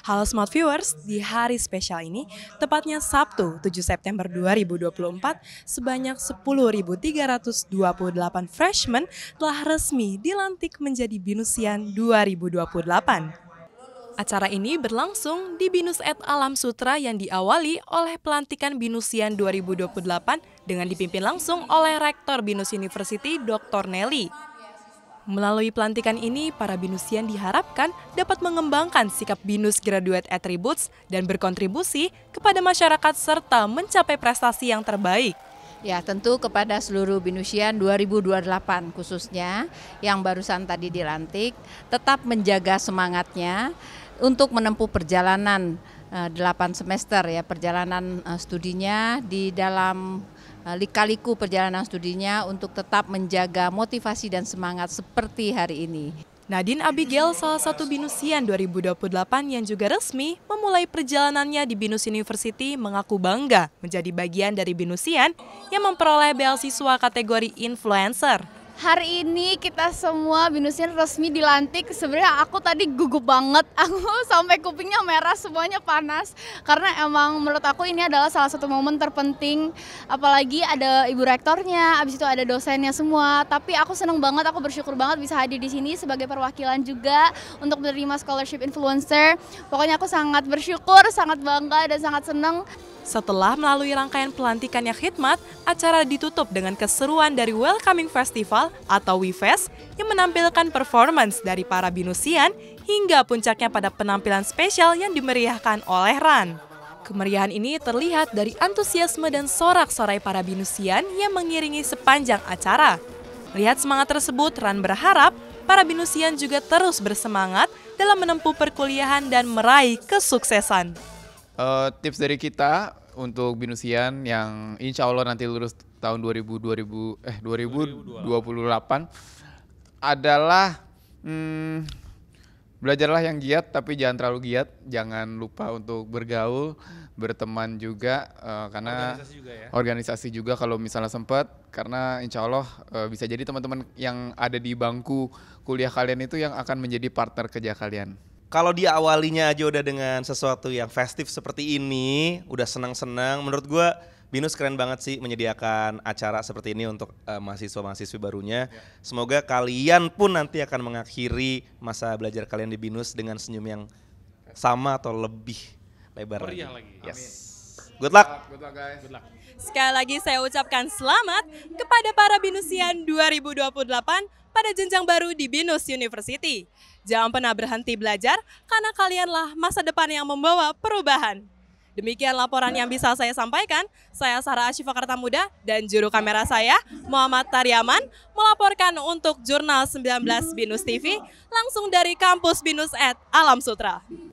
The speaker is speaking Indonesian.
Halo Smart Viewers, di hari spesial ini, tepatnya Sabtu 7 September 2024, sebanyak 10.328 freshman telah resmi dilantik menjadi Binusian 2028. Acara ini berlangsung di Binus at Alam Sutra yang diawali oleh pelantikan Binusian 2028 dengan dipimpin langsung oleh Rektor Binus University Dr. Nelly. Melalui pelantikan ini, para binusian diharapkan dapat mengembangkan sikap binus graduate attributes dan berkontribusi kepada masyarakat serta mencapai prestasi yang terbaik. Ya, tentu kepada seluruh Binusian 2028 khususnya yang barusan tadi dilantik, tetap menjaga semangatnya untuk menempuh perjalanan 8 eh, semester ya perjalanan eh, studinya di dalam Eh, lika-liku perjalanan studinya untuk tetap menjaga motivasi dan semangat seperti hari ini. Nadine Abigail, salah satu binusian 2028 yang juga resmi memulai perjalanannya di Binus University mengaku bangga menjadi bagian dari binusian yang memperoleh beasiswa kategori influencer. Hari ini kita semua Binusin resmi dilantik. Sebenarnya aku tadi gugup banget. Aku sampai kupingnya merah, semuanya panas. Karena emang menurut aku ini adalah salah satu momen terpenting. Apalagi ada ibu rektornya, habis itu ada dosennya semua. Tapi aku senang banget, aku bersyukur banget bisa hadir di sini sebagai perwakilan juga untuk menerima scholarship influencer. Pokoknya aku sangat bersyukur, sangat bangga dan sangat senang setelah melalui rangkaian pelantikan yang khidmat, acara ditutup dengan keseruan dari Welcoming Festival atau WeFest yang menampilkan performance dari para binusian hingga puncaknya pada penampilan spesial yang dimeriahkan oleh Ran. Kemeriahan ini terlihat dari antusiasme dan sorak-sorai para binusian yang mengiringi sepanjang acara. Lihat semangat tersebut, Ran berharap para binusian juga terus bersemangat dalam menempuh perkuliahan dan meraih kesuksesan uh, tips dari kita untuk binusian yang insya Allah nanti lulus tahun 2000, 2000 eh 2028, 2028. adalah hmm, belajarlah yang giat tapi jangan terlalu giat jangan lupa untuk bergaul berteman juga uh, karena organisasi juga, ya? organisasi juga kalau misalnya sempat karena insya Allah uh, bisa jadi teman-teman yang ada di bangku kuliah kalian itu yang akan menjadi partner kerja kalian kalau dia awalinya aja udah dengan sesuatu yang festif seperti ini, udah senang-senang, menurut gue Binus keren banget sih menyediakan acara seperti ini untuk uh, mahasiswa-mahasiswi barunya. Ya. Semoga kalian pun nanti akan mengakhiri masa belajar kalian di Binus dengan senyum yang sama atau lebih lebar lagi. lagi. Yes. Good luck. Good luck guys. Good luck. Sekali lagi saya ucapkan selamat kepada para Binusian 2028 pada jenjang baru di BINUS University. Jangan pernah berhenti belajar karena kalianlah masa depan yang membawa perubahan. Demikian laporan yang bisa saya sampaikan. Saya Sarah Asyifa Kartamuda dan juru kamera saya Muhammad Taryaman melaporkan untuk Jurnal 19 Binus TV langsung dari kampus Binus at Alam Sutra.